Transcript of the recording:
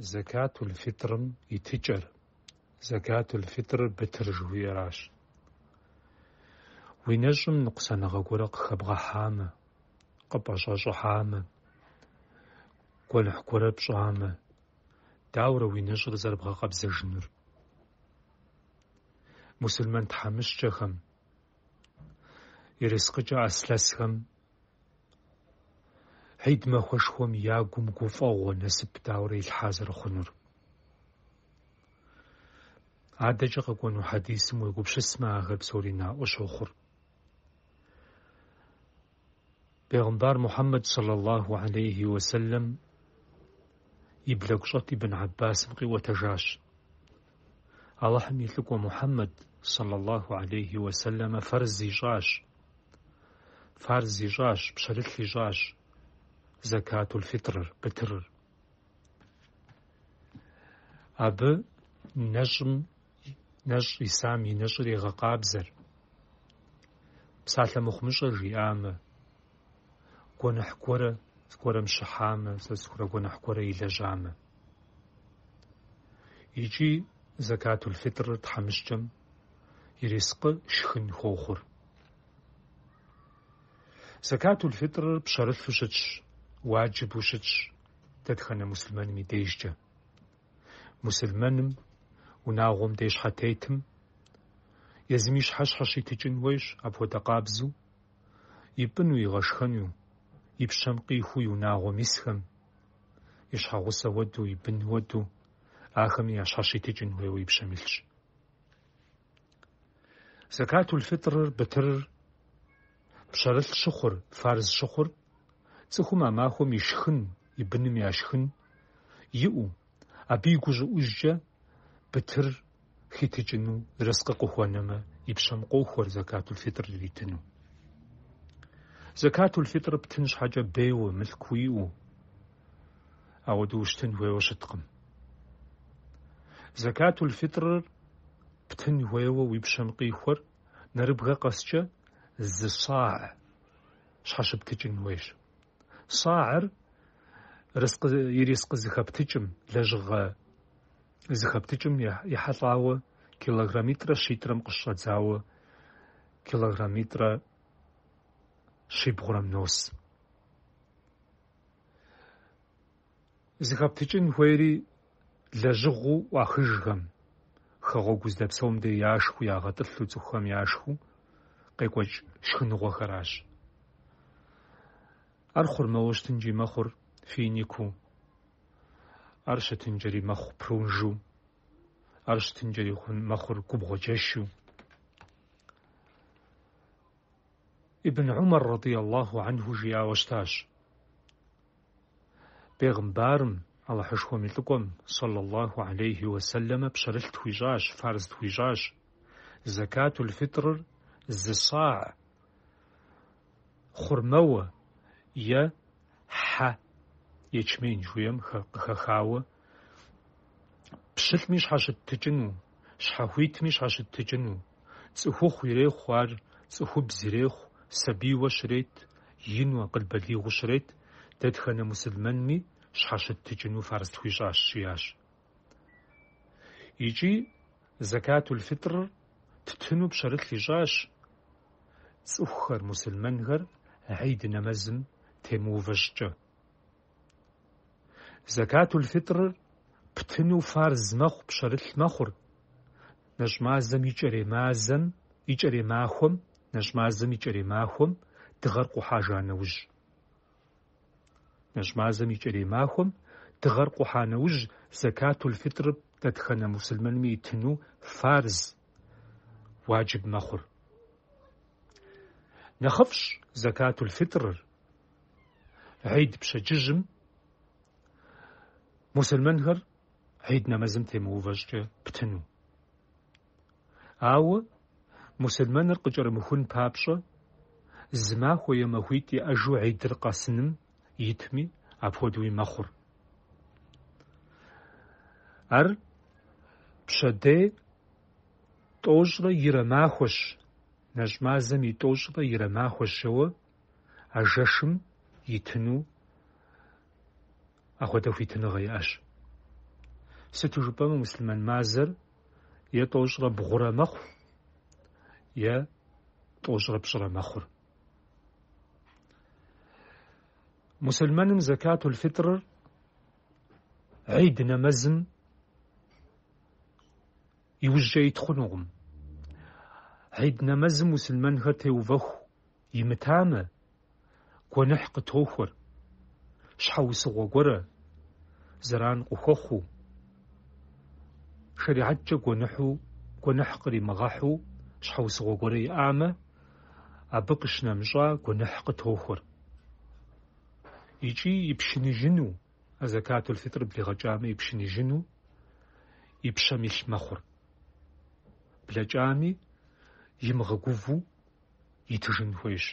زكاة الفطر يتجر زكاة الفطر بترجوي راش وينجم نقصان غاكورا خبغا حامة قبشاش حامة كل حكورا بشامة داورة وينجر زربغا قبزة جنر مسلمان تحمش جخم يرسقجا أسلسهم عيد ما خشخم ياقوم قفاغو نسب داوري الحازر خنور عادة جغة قوانو حديث مو يقوبش اسمع غرب سوري نا أشوخر بيغمبار محمد صلى الله عليه وسلم يبلغ شط ابن عباس بقي وتجاش الله حميثك محمد صلى الله عليه وسلم فرز جاش فرز جاش بشلت جاش زكاة الفطر بتر أب نجم نج إسامي نجري غقاب زر بسالة مخمشة جيامة كون حكورة سكورة مشحامة سكورة كون حكورة إلى جامة يجي زكاة الفطر تحمشتم يرزق شخن خوخر زكاة الفطر بشرف شتش واجب ущытщ дэтхэнэ мусульманым и дежкӏэ. Мусульманым унагъуэм деж хьэтетым езыми щхьэщхьэ щитыкӏын хуейщ апхуэдэ къабзэу, ипӏыну игъэшхэну, и пщэм къихуу и унагъуэм исхэм, и щхьэгъусэ уэду, и бын уэду, ахэми я щхьэ щитыкӏын хуейуэ и пщэм илъщ. Закатулфитрыр, бытырыр, пщэрылъ щыхъур, фарз щыхъур – цӀыхум а махуэм и шхын, и быным яшхын иӀэу, абы и гущӀыӀужкӀэ бытыр хитыкӀыну, ерыскъы къыхуэнэмэ, и пщэм къохуэр зэкатул фитӀыр иритыну. Зэкатул фитӀыр птын щхьэкӀэ бейуэ, мылъку иӀэу, ауэду ущтын хуейуэ щыткъым. Зэкатул фитӀрыр птын хуейуэ уи пщэм къихуэр нэрыбгэ къэскӀэ зы щӀа щхьэщыптыкӀын хуейщ. صاعر رزق يرزق زخبتجم لجغا زخبتجم يحطاوه килограммитра шитрам кышадзауы килограммитра шибгурам нос зихаптичин хуэри лэжьыгъуу ӏуахыжхэм хэгъуэгу здэпсэум де яшху ягъэтӏылъу цӏыхухэм яшху къекӏуэкӏ шхыныгъуэхэращ ар хъурмэуэщтынджи мэхъур финикуу, ар щытынджэри мэхъу прунжу, ар щытынджэри хъун мэхъур ابن عمر رضي الله عنه جيا وشتاش بيغمبارم على حشوم لكم صلى الله عليه وسلم بشرلت ويجاش فارز ويجاش زكاة الفطر الزصاع خرموة е хьэ ячмень жыуейм къыхэхауэ пщылӏми щхьэщыттыкӏыну, щхьэхуитми щхьэщыттыкӏыну, цӏыхухъу ирехъу ар, цӏыхубз ирехъу, сабийуэ щрет, ину акъылбэлигъуу щрет, дэтхэнэ мусульманми щхьэщыттыкӏыну фарз тхуищӏащ жиӏащ. Икӏи закатуль фитрыр тытыну пщэрылъ ищӏащ цӏыхухэр мусульманхэр عيد نمزم темыувэщкӏэ. Закатуль фитрыр птыну фарз мэхъу пщэрылъ мэхъур. Нэщӏмазэм и кӏэремазэм, и кӏэремахуэм, нэщӏмазэм и кӏэремахуэм дыгъэр къухьа нэужь. Нэщӏмазэм и кӏэремахуэм дыгъэр къухьа нэужь закатуль фитрыр дэтхэнэ мусульманми итыну фарз واجب мэхъур. Нэхъыфӏщ закатуль фитрыр. عيد przecieżym مسلمانهر عيد نمازم تيموفاجتي بتنو آو مسلمانهر قجر مخون بابشة زما خويا مخويتي أجو عيد القاسنم يتمي أبودوي مخور أر بشدي طوجرة يرماخوش نجمازم يطوجرة يرماخوش شوه أجشم يتنو أخوته في تنغي أش ستجب مسلمان مازر يا توجرب غرى مخر يا توجرب شرى مخر مسلمان زكاة الفطر عيدنا مزم يوجه يتخنغم عيدنا مزم مسلمان هتي وفخ يمتامه гуэныхь къытохуэр, щхьэ усыгъуэ гуэрэ, зэран къыхуэхъуу. Шэрихьэкӏэ гуэныхьу, гуэныхь къримыгъэхьу щхьэ усыгъуэ гуэрэ иӏамэ, абы къыщынэмыщӏа гуэныхь къытохуэр. икӀи ипшыныжыну, а закатул фитӏыр блигъэкӏамэ ипшыныжыну, и пщэм илъ мэхъур. Блэкӏами, имыгъэгуву итыжын хуейщ.